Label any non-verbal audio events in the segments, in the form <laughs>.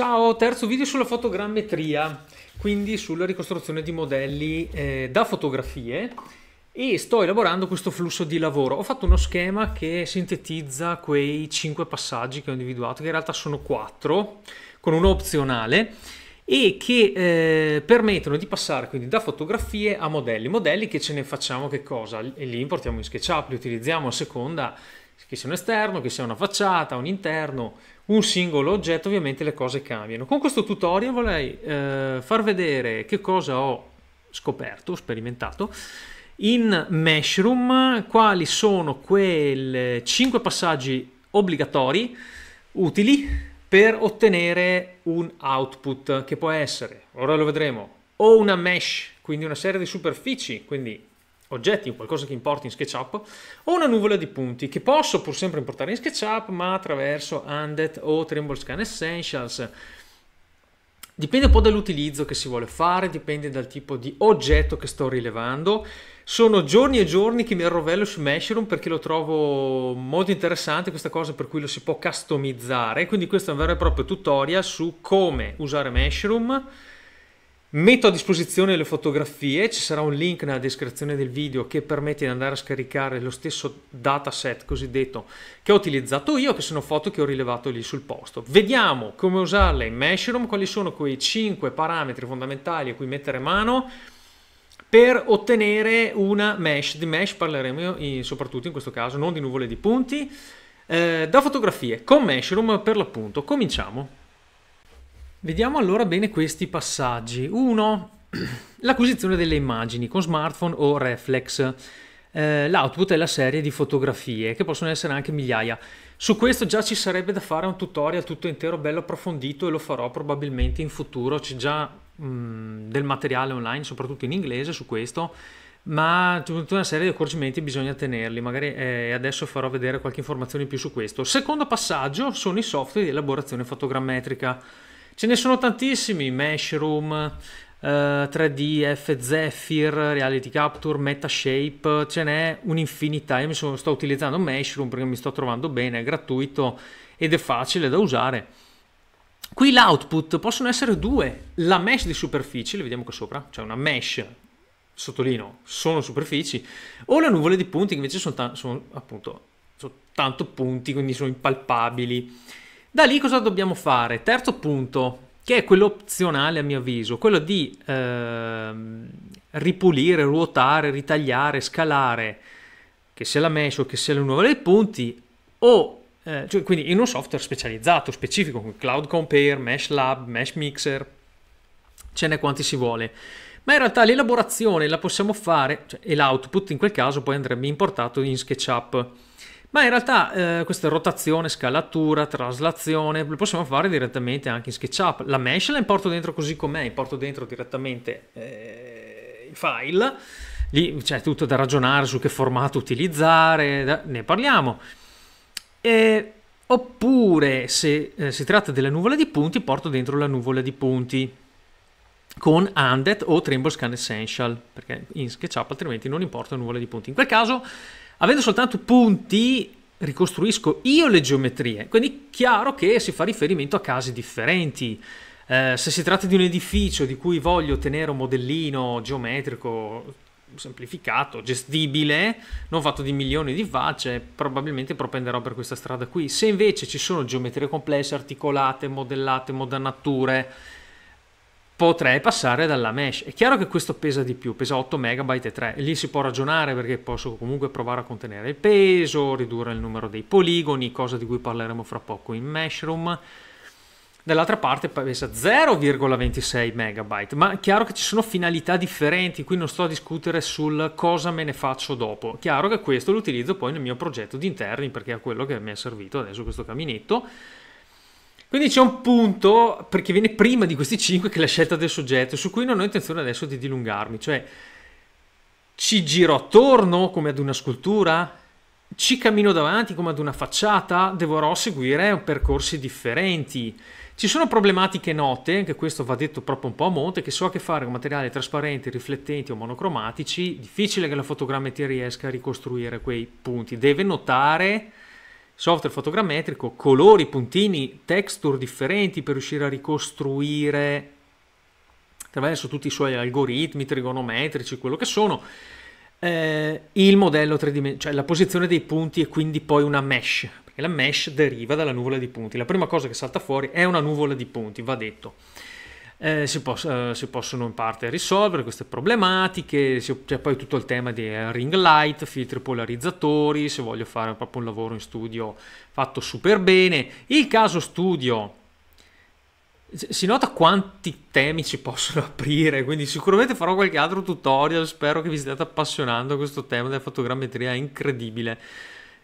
Ciao, terzo video sulla fotogrammetria, quindi sulla ricostruzione di modelli eh, da fotografie e sto elaborando questo flusso di lavoro. Ho fatto uno schema che sintetizza quei cinque passaggi che ho individuato, che in realtà sono quattro, con uno opzionale e che eh, permettono di passare quindi da fotografie a modelli. Modelli che ce ne facciamo che cosa? li importiamo in SketchUp, li utilizziamo a seconda che sia un esterno, che sia una facciata, un interno, un singolo oggetto ovviamente le cose cambiano. Con questo tutorial vorrei eh, far vedere che cosa ho scoperto, sperimentato in Meshroom, quali sono quei 5 passaggi obbligatori utili per ottenere un output che può essere, ora lo vedremo, o una mesh, quindi una serie di superfici, quindi oggetti o qualcosa che importi in SketchUp, o una nuvola di punti che posso pur sempre importare in SketchUp, ma attraverso Undead o Trimble Scan Essentials. Dipende un po' dall'utilizzo che si vuole fare, dipende dal tipo di oggetto che sto rilevando. Sono giorni e giorni che mi arrovello su Meshroom perché lo trovo molto interessante questa cosa per cui lo si può customizzare. Quindi questo è un vero e proprio tutorial su come usare Meshroom Metto a disposizione le fotografie, ci sarà un link nella descrizione del video che permette di andare a scaricare lo stesso dataset cosiddetto che ho utilizzato io, che sono foto che ho rilevato lì sul posto. Vediamo come usarle in Meshroom, quali sono quei 5 parametri fondamentali a cui mettere mano per ottenere una mesh. Di mesh parleremo in, soprattutto in questo caso, non di nuvole di punti, eh, da fotografie con Meshroom per l'appunto. Cominciamo. Vediamo allora bene questi passaggi. 1. <clears throat> L'acquisizione delle immagini con smartphone o reflex. Eh, l'output è la serie di fotografie, che possono essere anche migliaia. Su questo già ci sarebbe da fare un tutorial tutto intero, bello approfondito, e lo farò probabilmente in futuro. C'è già mh, mm, del materiale online, soprattutto in inglese, su questo. Ma tutta una serie di accorgimenti bisogna tenerli, magari eh, adesso farò vedere qualche informazione in più su questo. Secondo passaggio sono i software di elaborazione fotogrammetrica. Ce ne sono tantissimi, Meshroom, uh, eh, 3D, F Zephyr, Reality Capture, Metashape, ce n'è un'infinità. Io mi sono, sto utilizzando Meshroom perché mi sto trovando bene, è gratuito ed è facile da usare. Qui l'output possono essere due, la mesh di superfici, le vediamo qua sopra, cioè una mesh sottolineo, sono superfici, o la nuvola di punti che invece sono, sono appunto sono tanto punti, quindi sono impalpabili. Da lì cosa dobbiamo fare? Terzo punto, che è quello opzionale a mio avviso, quello di eh, ripulire, ruotare, ritagliare, scalare, che sia la mesh o che sia la nuova dei punti, o eh, cioè, quindi in un software specializzato, specifico, come Cloud Compare, Mesh Lab, Mesh Mixer, ce n'è quanti si vuole. Ma in realtà l'elaborazione la possiamo fare, cioè, e l'output in quel caso poi andrebbe importato in SketchUp. Ma in realtà eh, questa rotazione, scalatura, traslazione lo possiamo fare direttamente anche in SketchUp. La mesh la importo dentro così com'è, importo dentro direttamente eh, il file. Lì c'è tutto da ragionare su che formato utilizzare, da, ne parliamo. E, oppure se eh, si tratta della nuvola di punti, porto dentro la nuvola di punti con Undead o Tremble Scan Essential, perché in SketchUp altrimenti non importa nuvola di punti. In quel caso avendo soltanto punti ricostruisco io le geometrie, quindi chiaro che si fa riferimento a casi differenti. Eh, se si tratta di un edificio di cui voglio ottenere un modellino geometrico semplificato, gestibile, non fatto di milioni di facce, probabilmente propenderò per questa strada qui. Se invece ci sono geometrie complesse, articolate, modellate, modanature, potrei passare dalla mesh. È chiaro che questo pesa di più, pesa 8 MB e 3, lì si può ragionare perché posso comunque provare a contenere il peso, ridurre il numero dei poligoni, cosa di cui parleremo fra poco in Meshroom. Dall'altra parte pesa 0,26 MB, ma è chiaro che ci sono finalità differenti, qui non sto a discutere sul cosa me ne faccio dopo. È chiaro che questo lo utilizzo poi nel mio progetto di interni perché è quello che mi è servito adesso questo caminetto quindi c'è un punto, perché viene prima di questi 5, che è la scelta del soggetto, su cui non ho intenzione adesso di dilungarmi. Cioè, ci giro attorno come ad una scultura? Ci cammino davanti come ad una facciata? Dovrò seguire percorsi differenti. Ci sono problematiche note, anche questo va detto proprio un po' a monte, che so a che fare con materiali trasparenti, riflettenti o monocromatici, difficile che la fotogrammetria riesca a ricostruire quei punti. Deve notare software fotogrammetrico, colori, puntini, texture differenti per riuscire a ricostruire attraverso tutti i suoi algoritmi trigonometrici, quello che sono, eh, il modello tridimensionale, cioè la posizione dei punti e quindi poi una mesh, perché la mesh deriva dalla nuvola di punti. La prima cosa che salta fuori è una nuvola di punti, va detto eh, si, poss- eh, si, possono in parte risolvere queste problematiche, si- c'è poi tutto il tema di ring light, filtri polarizzatori, se voglio fare proprio un lavoro in studio fatto super bene. Il caso studio si nota quanti temi ci possono <laughs> aprire, quindi sicuramente farò qualche altro tutorial, spero che vi stiate appassionando a questo tema della fotogrammetria, è incredibile.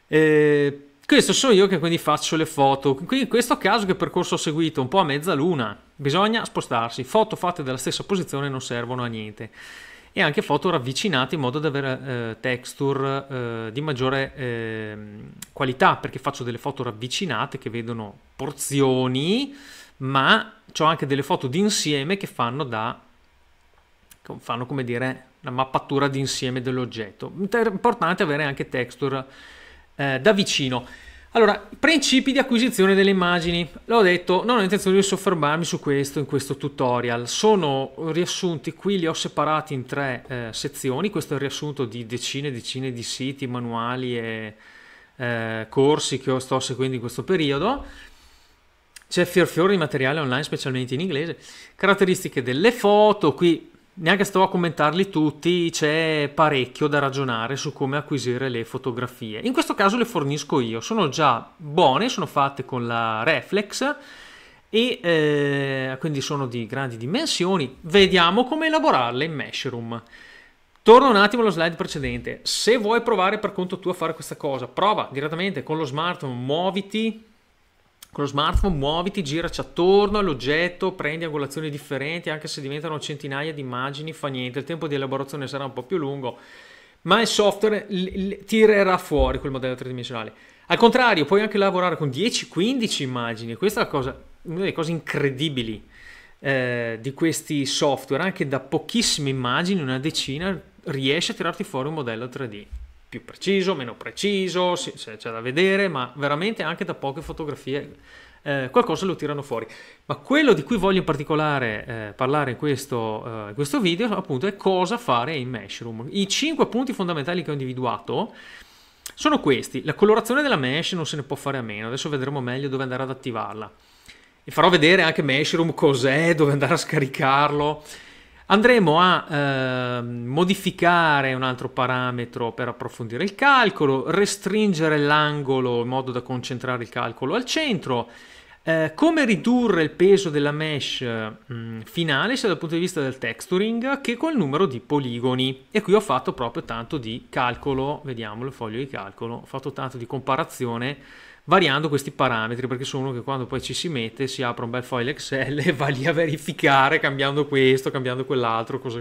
Eh, questo sono io che quindi faccio le foto. Quindi in questo caso che percorso ho seguito? Un po' a mezzaluna. Bisogna spostarsi. Foto fatte dalla stessa posizione non servono a niente. E anche foto ravvicinate in modo da avere eh, texture eh, di maggiore eh, qualità, perché faccio delle foto ravvicinate che vedono porzioni, ma ho anche delle foto d'insieme che fanno da fanno come dire la mappatura d'insieme dell'oggetto. Importante avere anche texture eh, da vicino. Allora, principi di acquisizione delle immagini. L'ho detto, non ho intenzione di soffermarmi su questo in questo tutorial. Sono riassunti qui, li ho separati in tre eh, sezioni. Questo è il riassunto di decine e decine di siti, manuali e eh, corsi che sto seguendo in questo periodo. C'è fior fior di materiale online, specialmente in inglese. Caratteristiche delle foto, qui Neanche sto a commentarli tutti, c'è parecchio da ragionare su come acquisire le fotografie. In questo caso le fornisco io, sono già buone, sono fatte con la reflex e eh, quindi sono di grandi dimensioni. Vediamo come elaborarle in Meshroom. Torno un attimo allo slide precedente. Se vuoi provare per conto tuo a fare questa cosa, prova direttamente con lo smartphone, muoviti, con lo smartphone muoviti, giraci attorno all'oggetto, prendi angolazioni differenti, anche se diventano centinaia di immagini, fa niente, il tempo di elaborazione sarà un po' più lungo, ma il software tirerà fuori quel modello tridimensionale. Al contrario, puoi anche lavorare con 10-15 immagini, questa è una, cosa, una delle cose incredibili eh, di questi software, anche da pochissime immagini, una decina, riesci a tirarti fuori un modello 3D più preciso, meno preciso, se c'è da vedere, ma veramente anche da poche fotografie eh, qualcosa lo tirano fuori. Ma quello di cui voglio in particolare eh, parlare in questo, eh, in questo, video appunto è cosa fare in Meshroom. I cinque punti fondamentali che ho individuato sono questi. La colorazione della mesh non se ne può fare a meno, adesso vedremo meglio dove andare ad attivarla. E farò vedere anche Meshroom cos'è, dove andare a scaricarlo, Andremo a eh, modificare un altro parametro per approfondire il calcolo, restringere l'angolo in modo da concentrare il calcolo al centro, eh, come ridurre il peso della mesh mh, mm, finale sia dal punto di vista del texturing che col numero di poligoni. E qui ho fatto proprio tanto di calcolo, vediamo il foglio di calcolo, ho fatto tanto di comparazione variando questi parametri perché sono uno che quando poi ci si mette si apre un bel file Excel e va lì a verificare cambiando questo, cambiando quell'altro, cosa,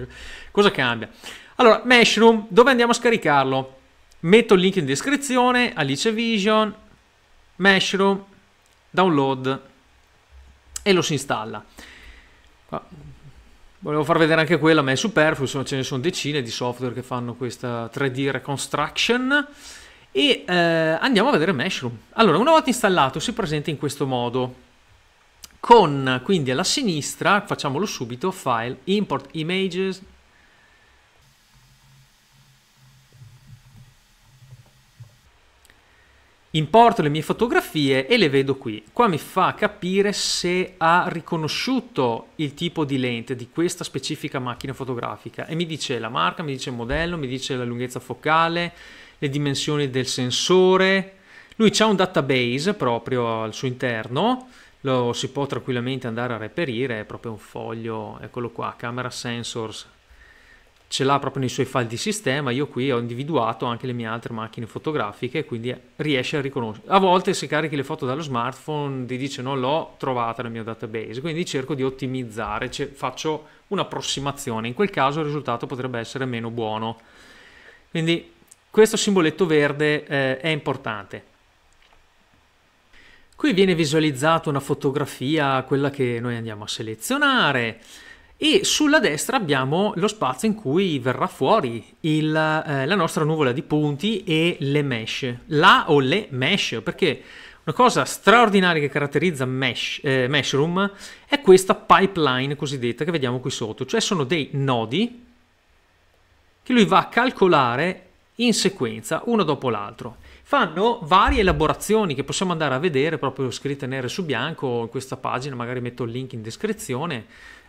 cosa cambia. Allora, Meshroom, dove andiamo a scaricarlo? Metto il link in descrizione, Alice Vision, Meshroom, download e lo si installa. Volevo far vedere anche quella, ma è superfluo, ce ne sono decine di software che fanno questa 3D reconstruction. E eh, andiamo a vedere Meshroom. Allora, una volta installato si presenta in questo modo. Con, quindi alla sinistra, facciamolo subito, file, import images, importo le mie fotografie e le vedo qui. Qua mi fa capire se ha riconosciuto il tipo di lente di questa specifica macchina fotografica e mi dice la marca, mi dice il modello, mi dice la lunghezza focale, le dimensioni del sensore. Lui ha un database proprio al suo interno, lo si può tranquillamente andare a reperire, è proprio un foglio, eccolo qua, camera sensors, ce l'ha proprio nei suoi file di sistema, io qui ho individuato anche le mie altre macchine fotografiche, quindi riesce a riconoscere. A volte se carichi le foto dallo smartphone ti dice non l'ho trovata nel mio database, quindi cerco di ottimizzare, faccio un'approssimazione, in quel caso il risultato potrebbe essere meno buono. Quindi questo simboletto verde eh, è importante. Qui viene visualizzata una fotografia, quella che noi andiamo a selezionare e sulla destra abbiamo lo spazio in cui verrà fuori il, eh, la nostra nuvola di punti e le mesh, la o le mesh, perché una cosa straordinaria che caratterizza mesh, eh, Meshroom è questa pipeline cosiddetta che vediamo qui sotto, cioè sono dei nodi che lui va a calcolare in sequenza, uno dopo l'altro. Fanno varie elaborazioni che possiamo andare a vedere proprio scritte nere su bianco in questa pagina, magari metto il link in descrizione.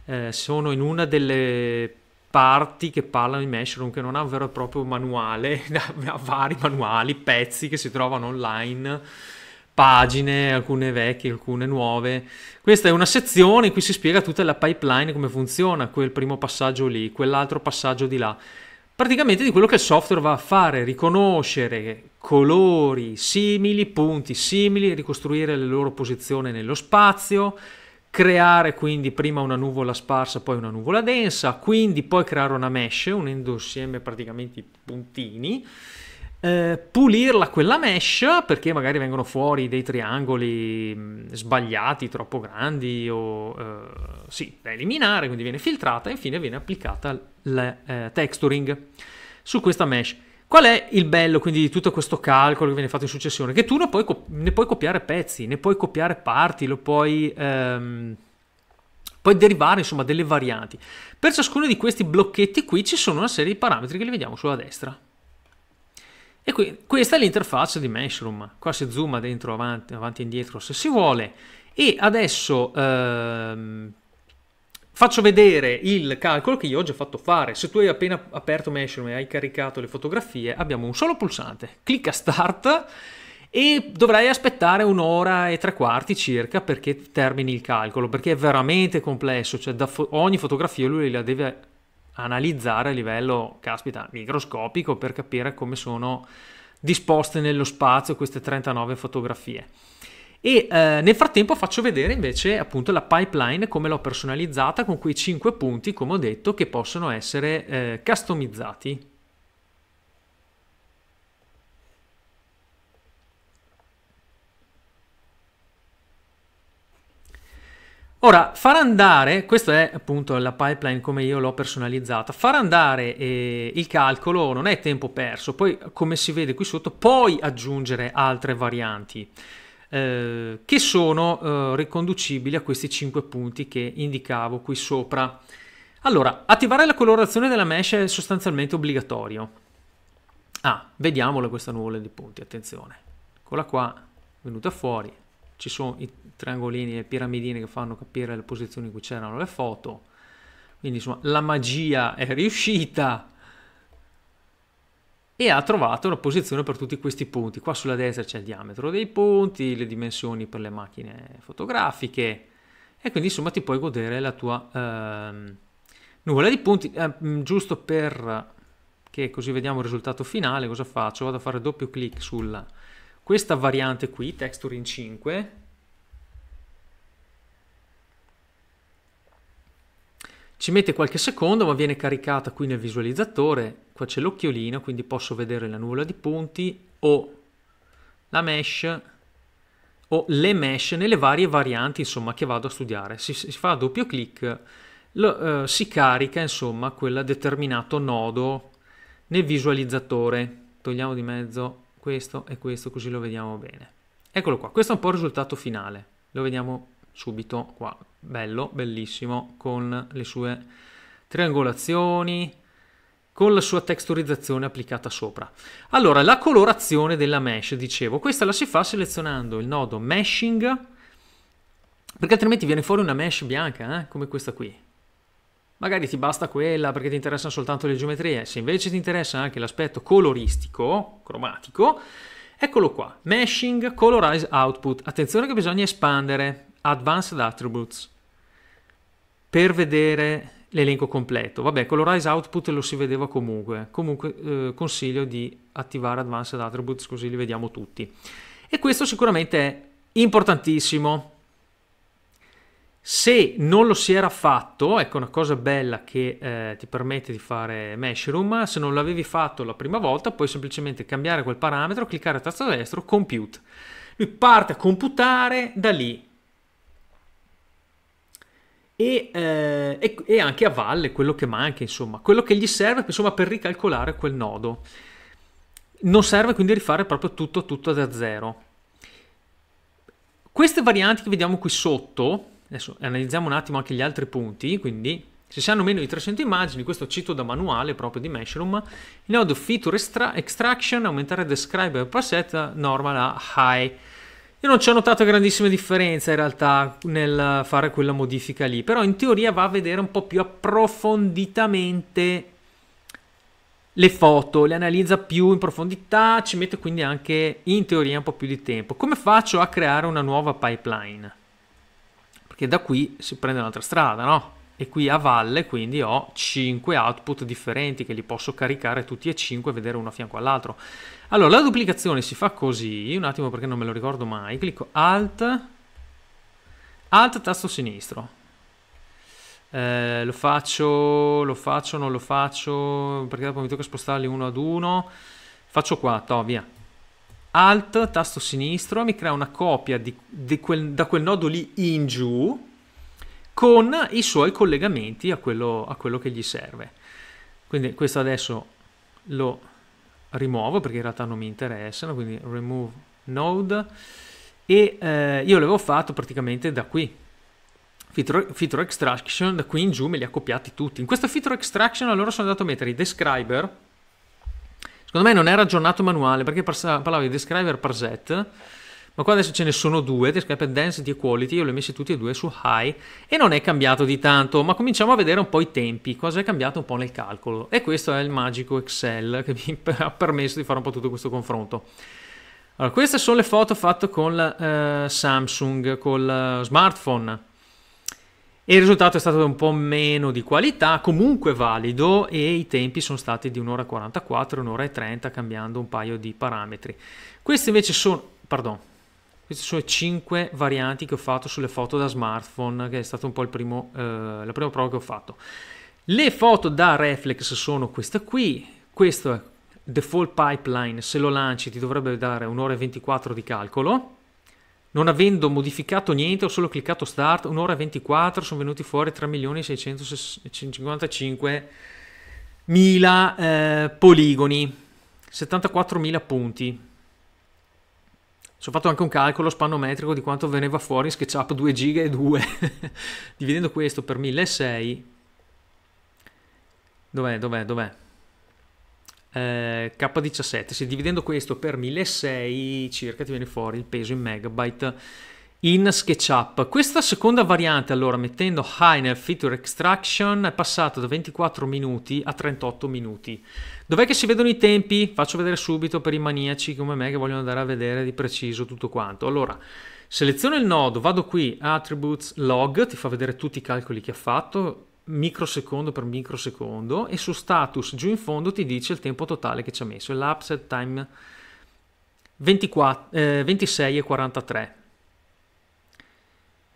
Eh, sono in una delle parti che parlano di Meshroom, che non ha un vero e proprio manuale, <laughs> ha vari manuali, pezzi che si trovano online pagine, alcune vecchie, alcune nuove. Questa è una sezione in cui si spiega tutta la pipeline, come funziona quel primo passaggio lì, quell'altro passaggio di là praticamente di quello che il software va a fare, riconoscere colori simili, punti simili, ricostruire la loro posizione nello spazio, creare quindi prima una nuvola sparsa, poi una nuvola densa, quindi poi creare una mesh unendo insieme praticamente i puntini eh, pulirla quella mesh perché magari vengono fuori dei triangoli mm, sbagliati, troppo grandi o eh, sì, da eliminare, quindi viene filtrata e infine viene applicata il eh, texturing su questa mesh. Qual è il bello quindi di tutto questo calcolo che viene fatto in successione? Che tu ne puoi, ne puoi copiare pezzi, ne puoi copiare parti, lo puoi... Ehm, puoi derivare insomma delle varianti. Per ciascuno di questi blocchetti qui ci sono una serie di parametri che li vediamo sulla destra. E qui, questa è l'interfaccia di Meshroom, qua si zooma dentro, avanti, avanti e indietro se si vuole. E adesso ehm, faccio vedere il calcolo che io ho già fatto fare. Se tu hai appena aperto Meshroom e hai caricato le fotografie, abbiamo un solo pulsante. Clicca Start e dovrai aspettare un'ora e tre quarti circa perché termini il calcolo, perché è veramente complesso, cioè ogni fotografia lui la deve analizzare a livello, caspita, microscopico per capire come sono disposte nello spazio queste 39 fotografie. E eh, nel frattempo faccio vedere invece appunto la pipeline come l'ho personalizzata con quei 5 punti, come ho detto, che possono essere eh, customizzati Ora, far andare, questa è appunto la pipeline come io l'ho personalizzata, far andare eh, il calcolo non è tempo perso, poi come si vede qui sotto puoi aggiungere altre varianti eh, che sono eh, riconducibili a questi 5 punti che indicavo qui sopra. Allora, attivare la colorazione della mesh è sostanzialmente obbligatorio. Ah, vediamola questa nuvola di punti, attenzione. Eccola qua, venuta fuori, ci sono i triangolini e piramidine che fanno capire le posizioni in cui c'erano le foto. Quindi insomma la magia è riuscita e ha trovato la posizione per tutti questi punti. Qua sulla destra c'è il diametro dei punti, le dimensioni per le macchine fotografiche e quindi insomma ti puoi godere la tua ehm, nuvola di punti. Eh, mm, giusto per che così vediamo il risultato finale, cosa faccio? Vado a fare doppio clic sulla questa variante qui, texture in 5, Ci mette qualche secondo ma viene caricata qui nel visualizzatore, qua c'è l'occhiolino quindi posso vedere la nuvola di punti o la mesh o le mesh nelle varie varianti insomma che vado a studiare. Si, si fa a doppio clic, lo, eh, si carica insomma quel determinato nodo nel visualizzatore. Togliamo di mezzo questo e questo così lo vediamo bene. Eccolo qua, questo è un po' il risultato finale, lo vediamo subito qua bello, bellissimo, con le sue triangolazioni, con la sua texturizzazione applicata sopra. Allora, la colorazione della mesh, dicevo, questa la si fa selezionando il nodo meshing, perché altrimenti viene fuori una mesh bianca, eh? come questa qui. Magari ti basta quella perché ti interessano soltanto le geometrie, se invece ti interessa anche l'aspetto coloristico, cromatico, eccolo qua, meshing, colorize output. Attenzione che bisogna espandere, advanced attributes per vedere l'elenco completo. Vabbè, Colorize Output lo si vedeva comunque. Comunque eh, consiglio di attivare Advanced Attributes così li vediamo tutti. E questo sicuramente è importantissimo. Se non lo si era fatto, ecco una cosa bella che eh, ti permette di fare Meshroom, se non l'avevi fatto la prima volta puoi semplicemente cambiare quel parametro, cliccare a tasto destro, compute. Lui parte a computare da lì, e, eh, e, e, anche a valle quello che manca, insomma, quello che gli serve insomma, per ricalcolare quel nodo. Non serve quindi rifare proprio tutto, tutto da zero. Queste varianti che vediamo qui sotto, adesso analizziamo un attimo anche gli altri punti, quindi se si hanno meno di 300 immagini, questo cito da manuale proprio di Meshroom, il nodo feature extra, extraction, aumentare describe per normal a high. Io non ci ho notato grandissime differenze in realtà nel fare quella modifica lì, però in teoria va a vedere un po' più approfonditamente le foto, le analizza più in profondità, ci mette quindi anche in teoria un po' più di tempo. Come faccio a creare una nuova pipeline? Perché da qui si prende un'altra strada, no? e qui a valle quindi ho 5 output differenti che li posso caricare tutti e 5 e vedere uno a fianco all'altro. Allora la duplicazione si fa così, un attimo perché non me lo ricordo mai, clicco Alt, Alt tasto sinistro. Eh, lo faccio, lo faccio, non lo faccio, perché dopo mi tocca spostarli uno ad uno. Faccio qua, to, via. Alt, tasto sinistro, mi crea una copia di, di quel, da quel nodo lì in giù con i suoi collegamenti a quello, a quello che gli serve. Quindi questo adesso lo rimuovo perché in realtà non mi interessano, quindi remove node e eh, io l'avevo fatto praticamente da qui. Feature, feature extraction, da qui in giù me li ha copiati tutti. In questo feature extraction allora sono andato a mettere i describer, secondo me non era aggiornato manuale perché parlava di describer parset, ma qua adesso ce ne sono due, Discrepant Dance di Equality, io le ho messe tutte e due su High e non è cambiato di tanto, ma cominciamo a vedere un po' i tempi, cosa è cambiato un po' nel calcolo e questo è il magico Excel che mi <laughs> ha permesso di fare un po' tutto questo confronto. Allora, queste sono le foto fatte con la, eh, Samsung, col eh, smartphone. E il risultato è stato un po' meno di qualità, comunque valido e i tempi sono stati di un'ora e 44, un'ora e 30 cambiando un paio di parametri. Queste invece sono, pardon, queste sono le 5 varianti che ho fatto sulle foto da smartphone, che è stata un po' il primo, eh, la prima prova che ho fatto. Le foto da reflex sono queste qui, questo è default pipeline, se lo lanci ti dovrebbe dare un'ora e 24 di calcolo. Non avendo modificato niente, ho solo cliccato start, un'ora e 24, sono venuti fuori 3.655.000 eh, poligoni, 74.000 punti ho fatto anche un calcolo spannometrico di quanto veniva fuori in SketchUp 2 giga e 2 <laughs> dividendo questo per 1006 dov'è dov'è dov'è eh, K17 se dividendo questo per 1006 circa ti viene fuori il peso in megabyte in SketchUp questa seconda variante allora mettendo high nel feature extraction è passato da 24 minuti a 38 minuti Dov'è che si vedono i tempi? Faccio vedere subito per i maniaci come me che vogliono andare a vedere di preciso tutto quanto. Allora, seleziono il nodo, vado qui, attributes, log, ti fa vedere tutti i calcoli che ha fatto, microsecondo per microsecondo, e su status giù in fondo ti dice il tempo totale che ci ha messo, l'upset time 24, eh, 26 e 43.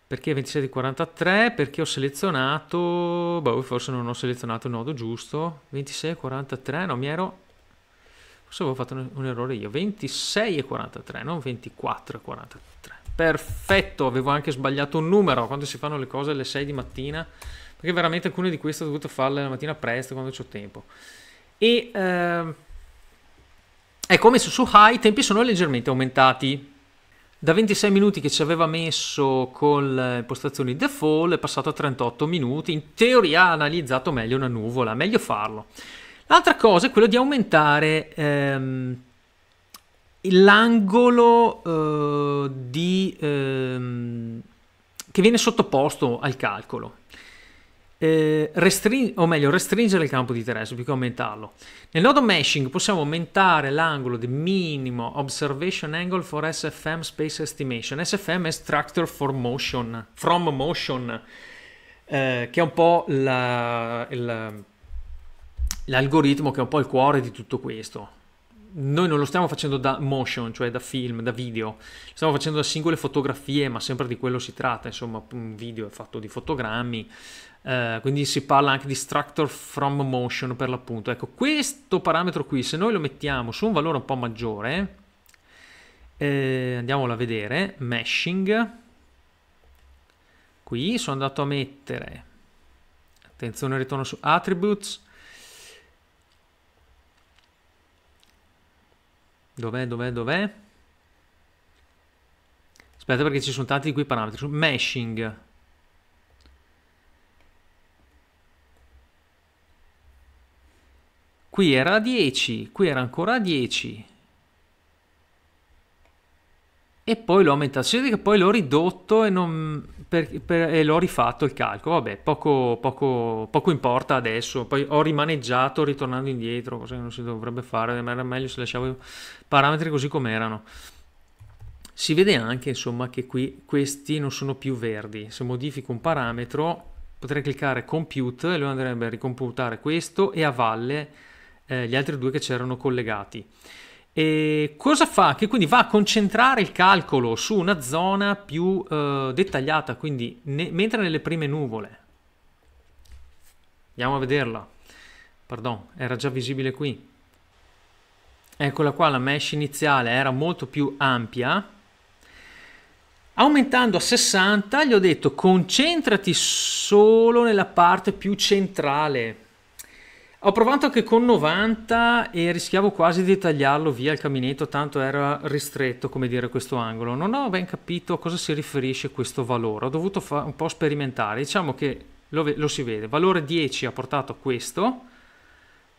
Perché 27,43? Perché ho selezionato... Boh, forse non ho selezionato il nodo giusto. 26,43? No, mi ero... Forse avevo fatto un errore io. 26,43, non 24,43. Perfetto, avevo anche sbagliato un numero. Quando si fanno le cose alle 6 di mattina perché veramente alcune di queste ho dovuto farle la mattina presto quando ho tempo. E ehm, è come su, su High i tempi sono leggermente aumentati, da 26 minuti che ci aveva messo con le impostazioni default è passato a 38 minuti, in teoria ha analizzato meglio una nuvola, meglio farlo. L'altra cosa è quella di aumentare ehm, l'angolo eh, ehm, che viene sottoposto al calcolo eh, restring- o meglio, restringere il campo di interesse più che aumentarlo. Nel nodo meshing possiamo aumentare l'angolo di minimo observation angle for SFM space estimation. SFM è structure for motion, from motion, eh, che è un po' la, il, l'algoritmo che è un po' il cuore di tutto questo noi non lo stiamo facendo da motion, cioè da film, da video, stiamo facendo da singole fotografie, ma sempre di quello si tratta, insomma, un video è fatto di fotogrammi, eh, quindi si parla anche di structure from motion per l'appunto. Ecco, questo parametro qui, se noi lo mettiamo su un valore un po' maggiore, eh, andiamolo a vedere, meshing, qui sono andato a mettere, attenzione ritorno su attributes, Dov'è, dov'è, dov'è? Aspetta perché ci sono tanti di quei parametri. Meshing. Qui era 10, qui era ancora 10 e poi l'ho aumentato. Sì, che poi l'ho ridotto e, non, per, per, e, l'ho rifatto il calco. Vabbè, poco, poco, poco, importa adesso. Poi ho rimaneggiato ritornando indietro, cosa che non si dovrebbe fare. Ma Era meglio se lasciavo i parametri così come erano. Si vede anche insomma che qui questi non sono più verdi. Se modifico un parametro potrei cliccare compute e lui andrebbe a ricomputare questo e a valle eh, gli altri due che c'erano collegati. E cosa fa? Che quindi va a concentrare il calcolo su una zona più eh, dettagliata, quindi ne, mentre nelle prime nuvole. Andiamo a vederla. Pardon, era già visibile qui. Eccola qua, la mesh iniziale era molto più ampia. Aumentando a 60 gli ho detto concentrati solo nella parte più centrale ho provato anche con 90 e rischiavo quasi di tagliarlo via il caminetto, tanto era ristretto, come dire, questo angolo. Non ho ben capito a cosa si riferisce questo valore, ho dovuto fa- un po' sperimentare. Diciamo che lo, ve- lo si vede, valore 10 ha portato a questo,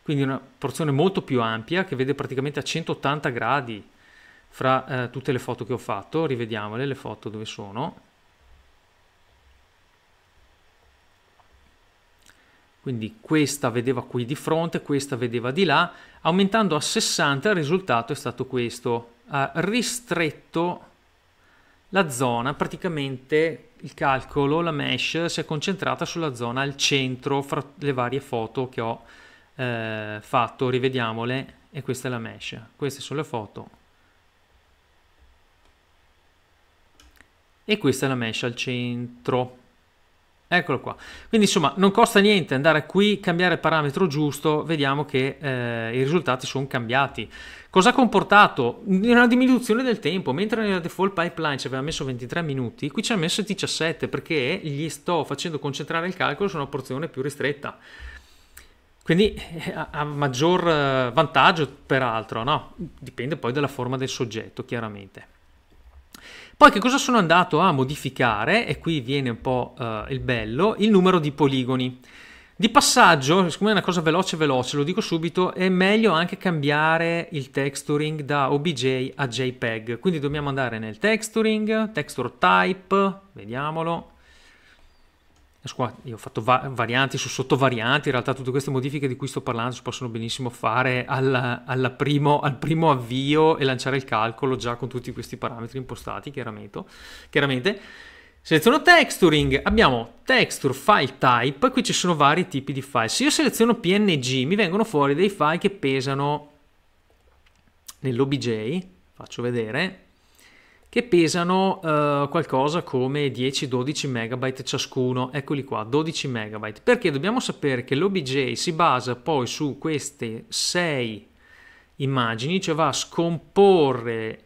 quindi una porzione molto più ampia che vede praticamente a 180 gradi fra eh, tutte le foto che ho fatto. Rivediamole le foto dove sono Quindi questa vedeva qui di fronte, questa vedeva di là, aumentando a 60 il risultato è stato questo. Ha ristretto la zona, praticamente il calcolo, la mesh si è concentrata sulla zona al centro fra le varie foto che ho eh, fatto, rivediamole e questa è la mesh. Queste sono le foto. E questa è la mesh al centro. Eccolo qua. Quindi insomma non costa niente andare qui, cambiare il parametro giusto, vediamo che eh, i risultati sono cambiati. Cosa ha comportato? Una diminuzione del tempo, mentre nella default pipeline ci aveva messo 23 minuti, qui ci ha messo 17 perché gli sto facendo concentrare il calcolo su una porzione più ristretta. Quindi eh, ha maggior eh, vantaggio peraltro, no? Dipende poi dalla forma del soggetto, chiaramente. Poi che cosa sono andato a modificare, e qui viene un po' eh, il bello, il numero di poligoni. Di passaggio, siccome è una cosa veloce veloce, lo dico subito, è meglio anche cambiare il texturing da OBJ a JPEG. Quindi dobbiamo andare nel texturing, texture type, vediamolo, eh, io ho fatto va- varianti su sottovarianti, in realtà tutte queste modifiche di cui sto parlando si possono benissimo fare alla, alla primo, al primo avvio e lanciare il calcolo già con tutti questi parametri impostati, chiaramente. chiaramente. Seleziono texturing, abbiamo texture, file type, qui ci sono vari tipi di file. Se io seleziono PNG mi vengono fuori dei file che pesano nell'OBJ, faccio vedere, che pesano uh, qualcosa come 10-12 MB ciascuno, eccoli qua, 12 MB, perché dobbiamo sapere che l'OBJ si basa poi su queste 6 immagini, cioè va a scomporre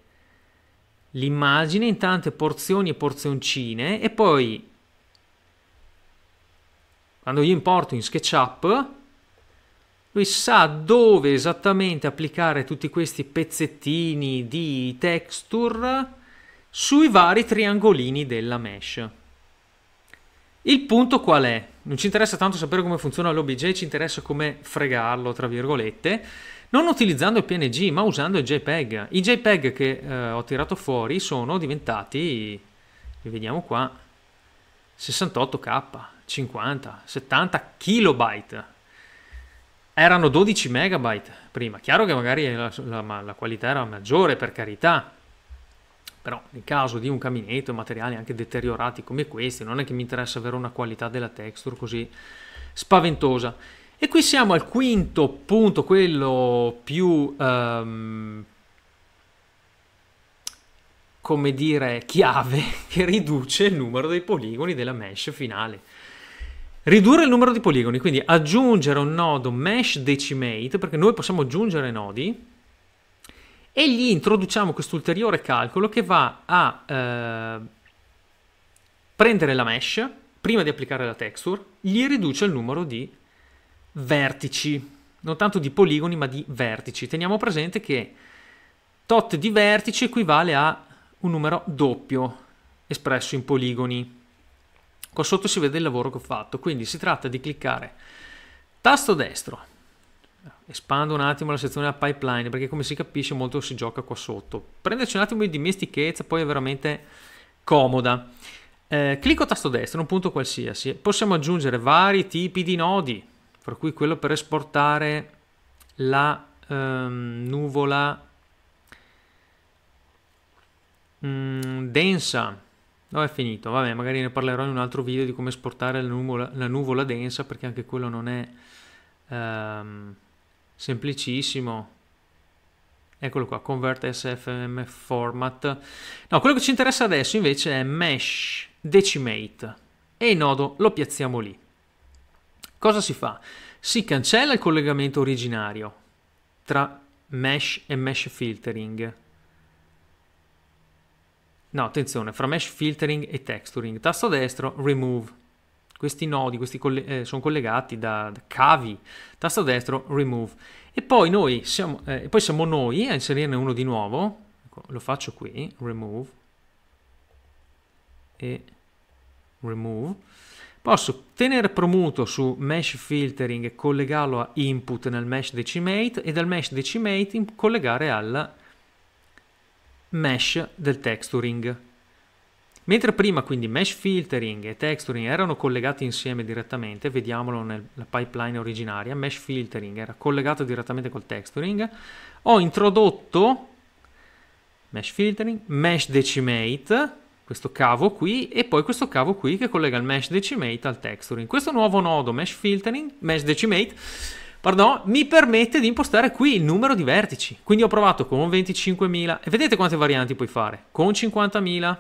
l'immagine in tante porzioni e porzioncine e poi quando io importo in SketchUp lui sa dove esattamente applicare tutti questi pezzettini di texture sui vari triangolini della mesh. Il punto qual è? Non ci interessa tanto sapere come funziona l'OBJ, ci interessa come fregarlo, tra virgolette, non utilizzando il PNG, ma usando il JPEG. I JPEG che eh, ho tirato fuori sono diventati, vediamo qua, 68K, 50, 70 kilobyte. Erano 12 megabyte prima. Chiaro che magari la, la, la qualità era maggiore, per carità, però nel caso di un caminetto e materiali anche deteriorati come questi non è che mi interessa avere una qualità della texture così spaventosa e qui siamo al quinto punto quello più um, come dire chiave <laughs> che riduce il numero dei poligoni della mesh finale ridurre il numero di poligoni quindi aggiungere un nodo mesh decimate perché noi possiamo aggiungere nodi e gli introduciamo questo ulteriore calcolo che va a eh, prendere la mesh prima di applicare la texture, gli riduce il numero di vertici, non tanto di poligoni ma di vertici. Teniamo presente che tot di vertici equivale a un numero doppio espresso in poligoni. Qua sotto si vede il lavoro che ho fatto, quindi si tratta di cliccare tasto destro espando un attimo la sezione della pipeline perché come si capisce molto si gioca qua sotto prenderci un attimo di dimestichezza poi è veramente comoda eh, clicco tasto destro un punto qualsiasi possiamo aggiungere vari tipi di nodi fra cui quello per esportare la ehm, nuvola mh, mm, densa no è finito vabbè magari ne parlerò in un altro video di come esportare la nuvola, la nuvola densa perché anche quello non è ehm, semplicissimo. Eccolo qua, convert SFM format. No, quello che ci interessa adesso invece è mesh decimate e il nodo lo piazziamo lì. Cosa si fa? Si cancella il collegamento originario tra mesh e mesh filtering. No, attenzione, fra mesh filtering e texturing. Tasto destro, remove questi nodi questi coll- eh, sono collegati da, da, cavi, tasto destro, remove. E poi, noi siamo, eh, poi siamo noi a inserirne uno di nuovo, ecco, lo faccio qui, remove, e remove. Posso tenere premuto su mesh filtering e collegarlo a input nel mesh decimate e dal mesh decimate collegare al mesh del texturing. Mentre prima quindi mesh filtering e texturing erano collegati insieme direttamente, vediamolo nella pipeline originaria, mesh filtering era collegato direttamente col texturing, ho introdotto mesh filtering, mesh decimate, questo cavo qui e poi questo cavo qui che collega il mesh decimate al texturing. Questo nuovo nodo mesh filtering, mesh decimate, pardon, mi permette di impostare qui il numero di vertici. Quindi ho provato con 25.000 e vedete quante varianti puoi fare? Con 50.000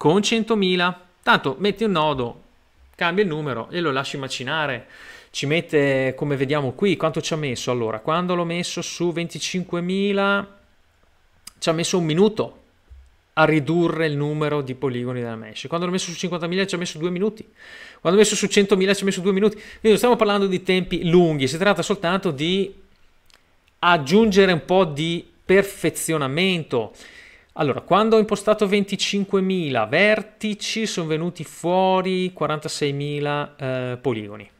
con 100.000, tanto metti un nodo, cambia il numero e lo lasci macinare. Ci mette, come vediamo qui, quanto ci ha messo? Allora, quando l'ho messo su 25.000, ci ha messo un minuto a ridurre il numero di poligoni della mesh. Quando l'ho messo su 50.000 ci ha messo due minuti. Quando l'ho messo su 100.000 ci ha messo due minuti. Quindi non stiamo parlando di tempi lunghi, si tratta soltanto di aggiungere un po' di perfezionamento allora, quando ho impostato 25.000 vertici, sono venuti fuori 46.000 eh, poligoni.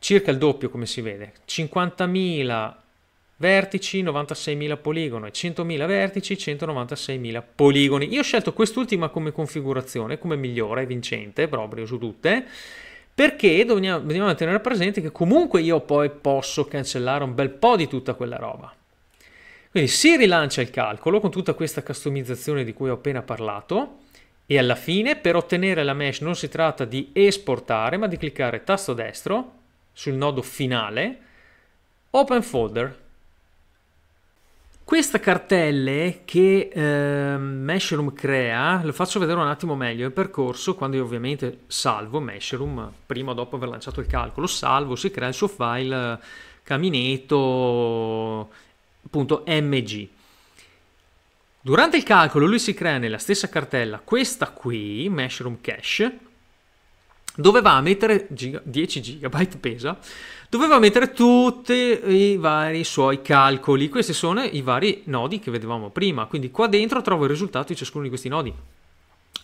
Circa il doppio, come si vede. 50.000 vertici, 96.000 poligoni, 100.000 vertici, 196.000 poligoni. Io ho scelto quest'ultima come configurazione, come migliore, vincente, proprio su tutte, perché dobbiamo, dobbiamo tenere presente che comunque io poi posso cancellare un bel po' di tutta quella roba. Quindi si rilancia il calcolo con tutta questa customizzazione di cui ho appena parlato e alla fine per ottenere la mesh non si tratta di esportare ma di cliccare tasto destro sul nodo finale Open Folder. Questa cartelle che eh, Meshroom crea, lo faccio vedere un attimo meglio, il percorso quando io ovviamente salvo Meshroom prima o dopo aver lanciato il calcolo, salvo, si crea il suo file caminetto mg. Durante il calcolo lui si crea nella stessa cartella questa qui, Mushroom Cache, dove va a mettere giga, 10 GB pesa, dove va a mettere tutti i vari suoi calcoli. Questi sono i vari nodi che vedevamo prima, quindi qua dentro trovo il risultato di ciascuno di questi nodi.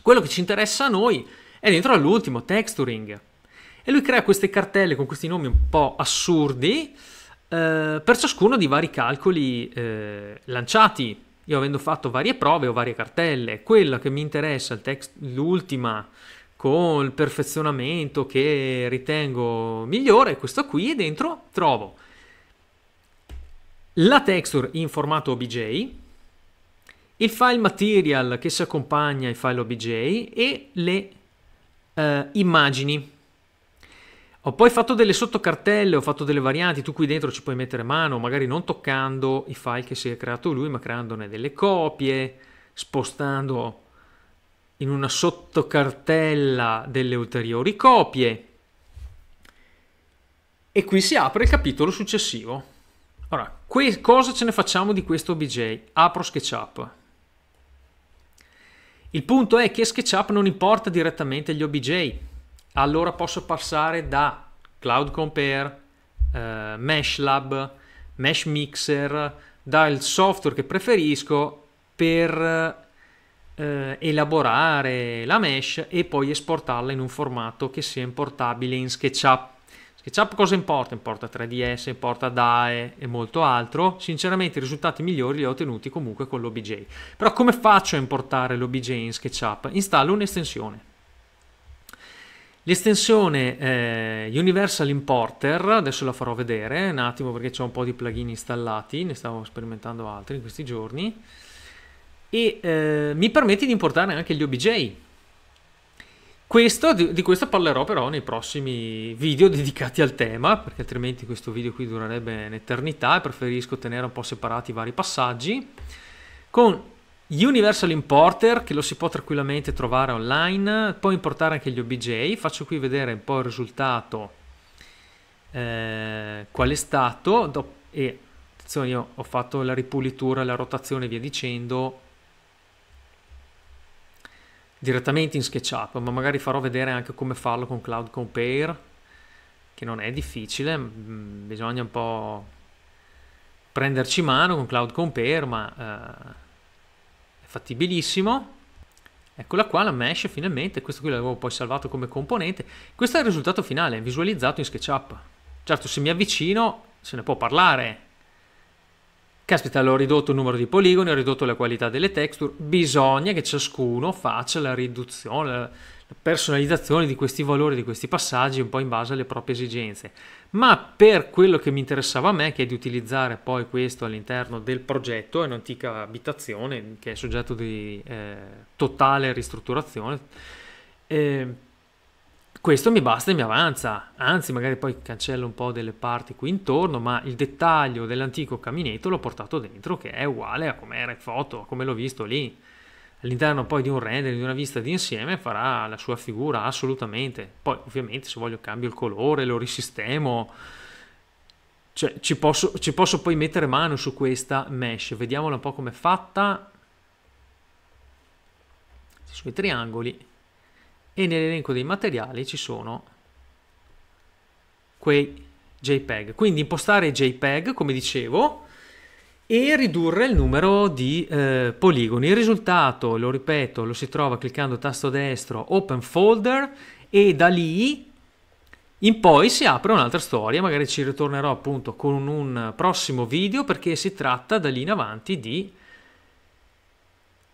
Quello che ci interessa a noi è dentro all'ultimo, texturing. E lui crea queste cartelle con questi nomi un po' assurdi, eh, per ciascuno di vari calcoli eh, lanciati. Io avendo fatto varie prove o varie cartelle, quella che mi interessa, text, l'ultima con il perfezionamento che ritengo migliore, questa qui e dentro trovo la texture in formato OBJ, il file material che si accompagna ai file OBJ e le eh, immagini ho poi fatto delle sottocartelle, ho fatto delle varianti, tu qui dentro ci puoi mettere mano, magari non toccando i file che si è creato lui, ma creandone delle copie, spostando in una sottocartella delle ulteriori copie. E qui si apre il capitolo successivo. Ora, que- cosa ce ne facciamo di questo OBJ? Apro SketchUp. Il punto è che SketchUp non importa direttamente gli OBJ, allora posso passare da Cloud Compare, eh, MeshLab, Mesh Mixer, dal software che preferisco per eh, elaborare la mesh e poi esportarla in un formato che sia importabile in SketchUp. SketchUp cosa importa? Importa 3ds, importa DAE e molto altro. Sinceramente i risultati migliori li ho ottenuti comunque con l'OBJ. Però come faccio a importare l'OBJ in SketchUp? Installo un'estensione L'estensione eh, Universal Importer, adesso la farò vedere un attimo perché c'è un po' di plugin installati, ne stavo sperimentando altri in questi giorni, e eh, mi permette di importare anche gli OBJ. Questo, di, di, questo parlerò però nei prossimi video <laughs> dedicati al tema, perché altrimenti questo video qui durerebbe un'eternità e preferisco tenere un po' separati i vari passaggi. Con Universal Importer che lo si può tranquillamente trovare online, puoi importare anche gli OBJ, faccio qui vedere un po' il risultato, eh, qual è stato, Do e attenzione io ho fatto la ripulitura, la rotazione e via dicendo direttamente in SketchUp, ma magari farò vedere anche come farlo con Cloud Compare, che non è difficile, bisogna un po' prenderci mano con Cloud Compare, ma... Eh, fattibilissimo. Eccola qua la mesh finalmente, questo qui l'avevo poi salvato come componente. Questo è il risultato finale, visualizzato in SketchUp. Certo, se mi avvicino se ne può parlare. Caspita, l'ho ridotto il numero di poligoni, ho ridotto la qualità delle texture. Bisogna che ciascuno faccia la riduzione, la personalizzazione di questi valori, di questi passaggi, un po' in base alle proprie esigenze ma per quello che mi interessava a me, che è di utilizzare poi questo all'interno del progetto, è un'antica abitazione che è soggetto di eh, totale ristrutturazione, eh, questo mi basta e mi avanza, anzi magari poi cancello un po' delle parti qui intorno, ma il dettaglio dell'antico caminetto l'ho portato dentro che è uguale a come era in foto, a come l'ho visto lì all'interno poi di un render, di una vista di insieme, farà la sua figura assolutamente. Poi ovviamente se voglio cambio il colore, lo risistemo, cioè, ci, posso, ci posso poi mettere mano su questa mesh, vediamola un po' com'è fatta, sui triangoli e nell'elenco dei materiali ci sono quei JPEG. Quindi impostare JPEG, come dicevo, e ridurre il numero di eh, poligoni. Il risultato, lo ripeto, lo si trova cliccando tasto destro Open Folder e da lì in poi si apre un'altra storia, magari ci ritornerò appunto con un prossimo video perché si tratta da lì in avanti di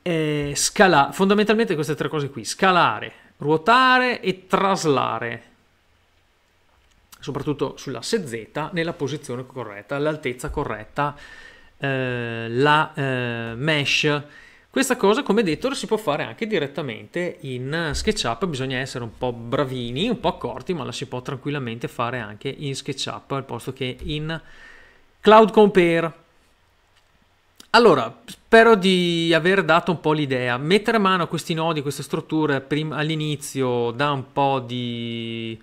eh, scalare, fondamentalmente queste tre cose qui, scalare, ruotare e traslare, soprattutto sull'asse Z nella posizione corretta, all'altezza corretta eh, la eh, mesh. Questa cosa, come detto, la si può fare anche direttamente in SketchUp, bisogna essere un po' bravini, un po' accorti, ma la si può tranquillamente fare anche in SketchUp al posto che in Cloud Compare. Allora, spero di aver dato un po' l'idea. Mettere a mano a questi nodi, queste strutture all'inizio dà un po' di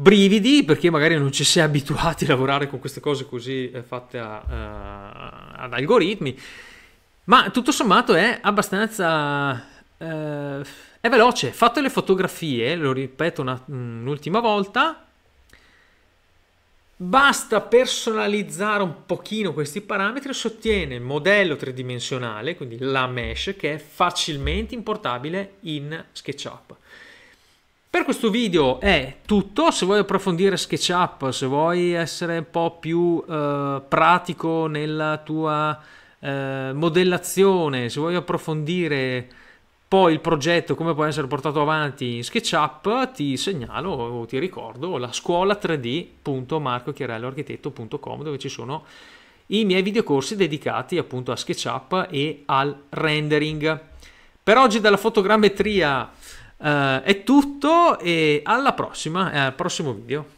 brividi perché magari non ci si è abituati a lavorare con queste cose così eh, fatte a, a, eh, ad algoritmi, ma tutto sommato è abbastanza... Eh, è veloce, fate le fotografie, lo ripeto una, mm, un'ultima volta, basta personalizzare un pochino questi parametri, si ottiene il modello tridimensionale, quindi la mesh, che è facilmente importabile in SketchUp. Per questo video è tutto, se vuoi approfondire SketchUp, se vuoi essere un po' più eh, pratico nella tua eh, modellazione, se vuoi approfondire poi il progetto, come può essere portato avanti in SketchUp, ti segnalo o ti ricordo la scuola 3d.marcochiarelloarchitetto.com dove ci sono i miei videocorsi dedicati appunto a SketchUp e al rendering. Per oggi dalla fotogrammetria Uh, è tutto e alla prossima, eh, al prossimo video.